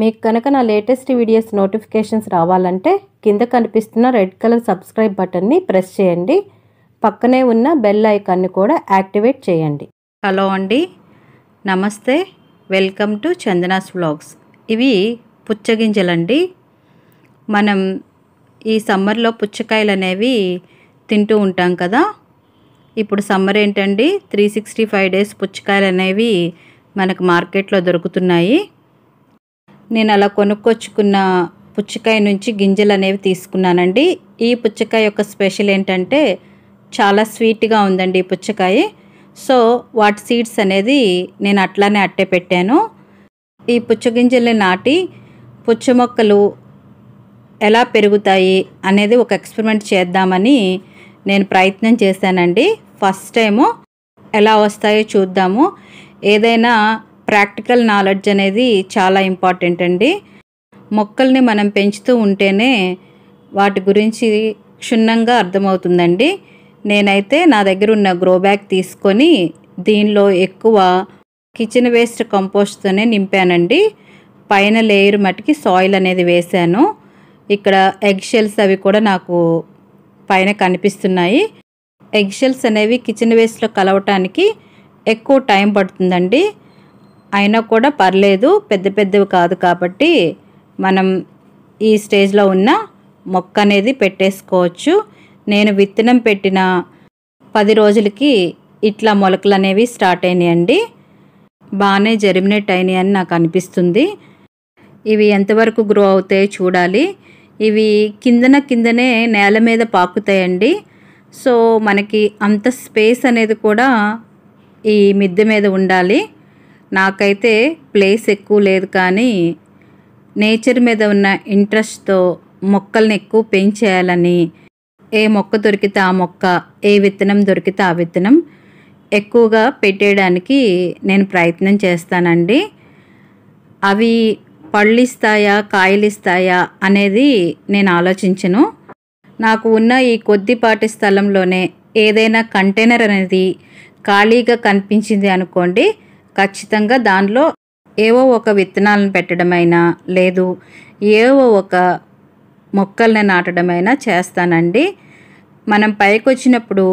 మీకు కనుక నా లేటెస్ట్ వీడియోస్ నోటిఫికేషన్స్ రావాలంటే కింద కనిపిస్తున్న రెడ్ కలర్ సబ్స్క్రైబ్ బటన్ని ప్రెస్ చేయండి పక్కనే ఉన్న బెల్ ఐకాన్ని కూడా యాక్టివేట్ చేయండి హలో అండి నమస్తే వెల్కమ్ టు చందనాస్ వ్లాగ్స్ ఇవి పుచ్చగింజలండి మనం ఈ సమ్మర్లో పుచ్చకాయలు అనేవి తింటూ ఉంటాం కదా ఇప్పుడు సమ్మర్ ఏంటండి త్రీ సిక్స్టీ ఫైవ్ డేస్ పుచ్చకాయలు అనేవి మనకు మార్కెట్లో దొరుకుతున్నాయి నేను అలా కొనుక్కొచ్చుకున్న పుచ్చకాయ నుంచి గింజలు అనేవి తీసుకున్నానండి ఈ పుచ్చకాయ యొక్క స్పెషల్ ఏంటంటే చాలా స్వీట్గా ఉందండి ఈ పుచ్చకాయ సో వాటి సీడ్స్ అనేది నేను అట్లానే అట్టే పెట్టాను ఈ పుచ్చగింజల్ని నాటి పుచ్చ మొక్కలు ఎలా పెరుగుతాయి అనేది ఒక ఎక్స్పెరిమెంట్ చేద్దామని నేను ప్రయత్నం చేశానండి ఫస్ట్ టైము ఎలా వస్తాయో చూద్దాము ఏదైనా ప్రాక్టికల్ నాలెడ్జ్ అనేది చాలా ఇంపార్టెంట్ అండి మొక్కల్ని మనం పెంచుతూ ఉంటేనే వాటి గురించి క్షుణ్ణంగా అర్థమవుతుందండి నేనైతే నా దగ్గర ఉన్న గ్రో బ్యాగ్ తీసుకొని దీనిలో ఎక్కువ కిచెన్ వేస్ట్ కంపోస్ట్తోనే నింపానండి పైన లేయర్ మట్టికి సాయిల్ అనేది వేశాను ఇక్కడ ఎగ్షెల్స్ అవి కూడా నాకు పైన కనిపిస్తున్నాయి ఎగ్షెల్స్ అనేవి కిచెన్ వేస్ట్లో కలవటానికి ఎక్కువ టైం పడుతుందండి అయినా కూడా పర్లేదు పెద్ద పెద్దవి కాదు కాబట్టి మనం ఈ స్టేజ్లో ఉన్న మొక్క అనేది పెట్టేసుకోవచ్చు నేను విత్తనం పెట్టిన పది రోజులకి ఇట్లా మొలకలు అనేవి స్టార్ట్ అయినాయండి బాగానే జెర్మినేట్ అయినాయి అని నాకు అనిపిస్తుంది ఇవి ఎంతవరకు గ్రో అవుతాయో చూడాలి ఇవి కిందన కిందనే నేల మీద పాకుతాయండి సో మనకి అంత స్పేస్ అనేది కూడా ఈ మిద్దె మీద ఉండాలి నాకైతే ప్లేస్ ఎక్కువ లేదు కానీ నేచర్ మీద ఉన్న ఇంట్రెస్ట్తో మొక్కల్ని ఎక్కువ పెంచేయాలని ఏ మొక్క దొరికితే ఆ మొక్క ఏ విత్తనం దొరికితే ఆ విత్తనం ఎక్కువగా పెట్టేయడానికి నేను ప్రయత్నం చేస్తానండి అవి పళ్ళు ఇస్తాయా అనేది నేను ఆలోచించను నాకు ఉన్న ఈ కొద్దిపాటి స్థలంలోనే ఏదైనా కంటైనర్ అనేది ఖాళీగా కనిపించింది అనుకోండి ఖచ్చితంగా దానిలో ఏవో ఒక విత్తనాలను పెట్టడమైనా లేదు ఏవో ఒక మొక్కల్ని నాటడమైనా చేస్తానండి మనం పైకి వచ్చినప్పుడు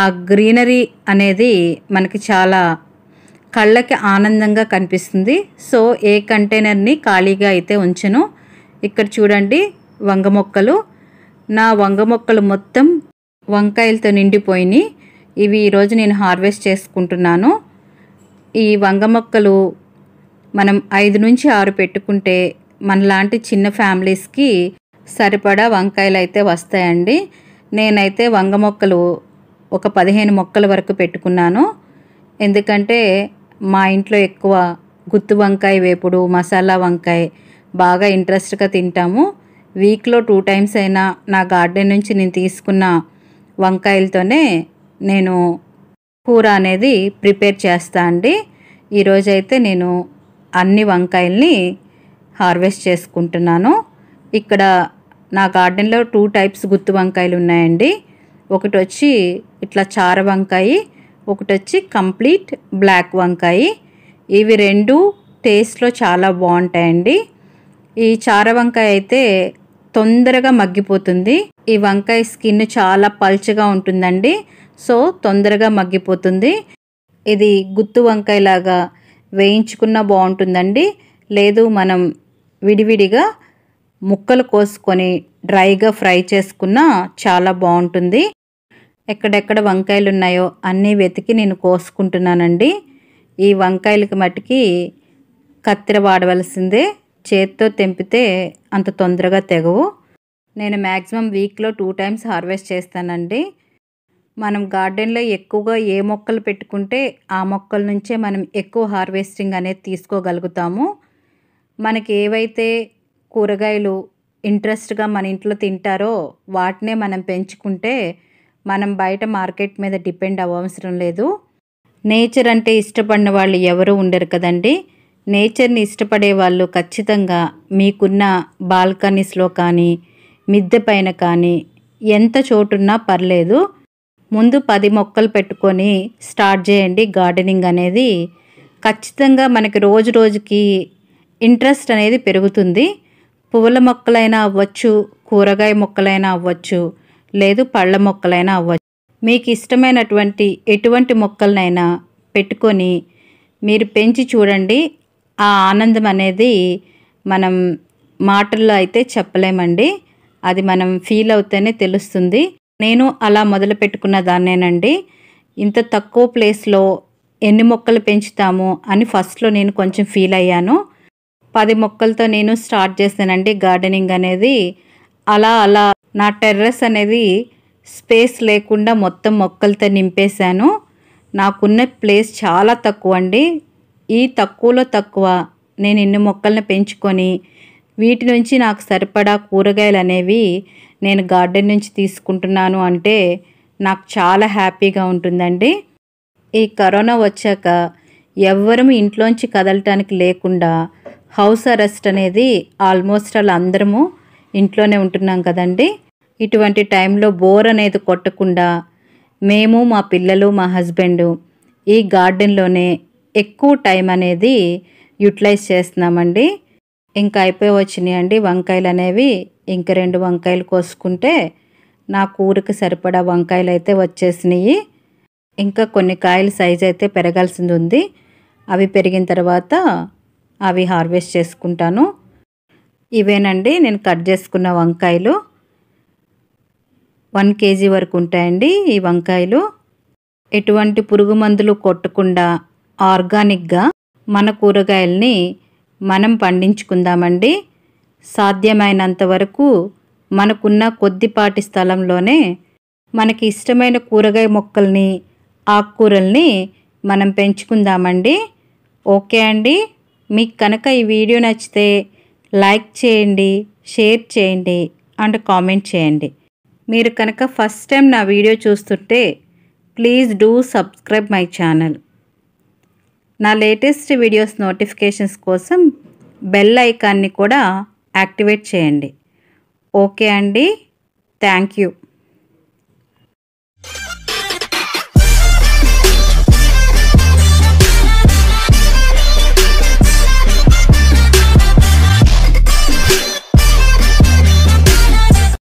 ఆ గ్రీనరీ అనేది మనకి చాలా కళ్ళకి ఆనందంగా కనిపిస్తుంది సో ఏ కంటైనర్ని ఖాళీగా అయితే ఉంచను ఇక్కడ చూడండి వంగ మొక్కలు నా వంగ మొక్కలు మొత్తం వంకాయలతో నిండిపోయినాయి ఇవి ఈరోజు నేను హార్వెస్ట్ చేసుకుంటున్నాను ఈ వంగ మొక్కలు మనం ఐదు నుంచి ఆరు పెట్టుకుంటే మనలాంటి చిన్న ఫ్యామిలీస్కి సరిపడా వంకాయలు అయితే వస్తాయండి నేనైతే వంగ మొక్కలు ఒక పదిహేను మొక్కల వరకు పెట్టుకున్నాను ఎందుకంటే మా ఇంట్లో ఎక్కువ గుత్తు వంకాయ వేపుడు మసాలా వంకాయ బాగా ఇంట్రెస్ట్గా తింటాము వీక్లో టూ టైమ్స్ అయినా నా గార్డెన్ నుంచి నేను తీసుకున్న వంకాయలతోనే నేను కూర అనేది ప్రిపేర్ చేస్తా అండి ఈరోజైతే నేను అన్ని వంకాయల్ని హార్వెస్ట్ చేసుకుంటున్నాను ఇక్కడ నా గార్డెన్లో టూ టైప్స్ గుత్తు వంకాయలు ఉన్నాయండి ఒకటి వచ్చి ఇట్లా చార వంకాయ ఒకటి వచ్చి కంప్లీట్ బ్లాక్ వంకాయ ఇవి రెండు టేస్ట్లో చాలా బాగుంటాయండి ఈ చార వంకాయ అయితే తొందరగా మగ్గిపోతుంది ఈ వంకాయ స్కిన్ చాలా పల్చగా ఉంటుందండి సో తొందరగా మగ్గిపోతుంది ఇది గుత్తు వంకాయలాగా వేయించుకున్న బాగుంటుందండి లేదు మనం విడివిడిగా ముక్కలు కోసుకొని డ్రైగా ఫ్రై చేసుకున్నా చాలా బాగుంటుంది ఎక్కడెక్కడ వంకాయలు ఉన్నాయో అన్నీ వెతికి నేను కోసుకుంటున్నానండి ఈ వంకాయలకి మట్టుకి కత్తిర వాడవలసిందే చేత్తో తెంపితే అంత తొందరగా తెగవు నేను మ్యాక్సిమం వీక్లో టూ టైమ్స్ హార్వెస్ట్ చేస్తానండి మనం గార్డెన్లో ఎక్కువగా ఏ మొక్కలు పెట్టుకుంటే ఆ మొక్కల నుంచే మనం ఎక్కువ హార్వెస్టింగ్ అనేది తీసుకోగలుగుతాము మనకి ఏవైతే కూరగాయలు ఇంట్రెస్ట్గా మన ఇంట్లో తింటారో వాటినే మనం పెంచుకుంటే మనం బయట మార్కెట్ మీద డిపెండ్ అవ్వవసరం లేదు నేచర్ అంటే ఇష్టపడిన వాళ్ళు ఎవరు ఉండరు కదండి నేచర్ని ఇష్టపడే వాళ్ళు ఖచ్చితంగా మీకున్న బాల్కనీస్లో కానీ మిద్దె పైన కానీ ఎంత చోటున్నా పర్లేదు ముందు పది మొక్కలు పెట్టుకొని స్టార్ట్ చేయండి గార్డెనింగ్ అనేది ఖచ్చితంగా మనకి రోజు రోజుకి ఇంట్రెస్ట్ అనేది పెరుగుతుంది పువ్వుల మొక్కలైనా అవ్వచ్చు కూరగాయ మొక్కలైనా అవ్వచ్చు లేదు పళ్ళ మొక్కలైనా అవ్వచ్చు మీకు ఇష్టమైనటువంటి ఎటువంటి మొక్కలనైనా పెట్టుకొని మీరు పెంచి చూడండి ఆ ఆనందం అనేది మనం మాటల్లో అయితే చెప్పలేమండి అది మనం ఫీల్ అవుతేనే తెలుస్తుంది నేను అలా మొదలు పెట్టుకున్న దాన్నేనండి ఇంత తక్కువ ప్లేస్లో ఎన్ని మొక్కలు పెంచుతాము అని ఫస్ట్లో నేను కొంచెం ఫీల్ అయ్యాను పది మొక్కలతో నేను స్టార్ట్ చేశానండి గార్డెనింగ్ అనేది అలా అలా నా టెర్రస్ అనేది స్పేస్ లేకుండా మొత్తం మొక్కలతో నింపేశాను నాకున్న ప్లేస్ చాలా తక్కువ అండి ఈ తక్కువలో తక్కువ నేను ఎన్ని మొక్కలను పెంచుకొని వీటి నుంచి నాకు సరిపడా కూరగాయలు అనేవి నేను గార్డెన్ నుంచి తీసుకుంటున్నాను అంటే నాకు చాలా హ్యాపీగా ఉంటుందండి ఈ కరోనా వచ్చాక ఎవ్వరూ ఇంట్లోంచి కదలటానికి లేకుండా హౌస్ అరెస్ట్ అనేది ఆల్మోస్ట్ వాళ్ళందరము అందరము ఇంట్లోనే ఉంటున్నాం కదండి ఇటువంటి టైంలో బోర్ అనేది కొట్టకుండా మేము మా పిల్లలు మా హస్బెండ్ ఈ గార్డెన్లోనే ఎక్కువ టైం అనేది యూటిలైజ్ చేస్తున్నామండి ఇంకా అయిపోయి వచ్చినాయండి వంకాయలు అనేవి ఇంక రెండు వంకాయలు కోసుకుంటే నా కూరకి సరిపడా వంకాయలు అయితే వచ్చేసినాయి ఇంకా కొన్ని కాయల సైజు అయితే పెరగాల్సింది ఉంది అవి పెరిగిన తర్వాత అవి హార్వెస్ట్ చేసుకుంటాను ఇవేనండి నేను కట్ చేసుకున్న వంకాయలు వన్ కేజీ వరకు ఉంటాయండి ఈ వంకాయలు ఎటువంటి పురుగు మందులు కొట్టకుండా ఆర్గానిక్గా మన కూరగాయల్ని మనం పండించుకుందామండి సాధ్యమైనంత వరకు మనకున్న కొద్దిపాటి స్థలంలోనే మనకి ఇష్టమైన కూరగాయ మొక్కల్ని ఆకుకూరల్ని మనం పెంచుకుందామండి ఓకే అండి మీకు కనుక ఈ వీడియో నచ్చితే లైక్ చేయండి షేర్ చేయండి అండ్ కామెంట్ చేయండి మీరు కనుక ఫస్ట్ టైం నా వీడియో చూస్తుంటే please do subscribe my channel నా లేటెస్ట్ వీడియోస్ నోటిఫికేషన్స్ కోసం బెల్ ఐకాన్ని కూడా యాక్టివేట్ చేయండి ఓకే అండి థ్యాంక్ యూ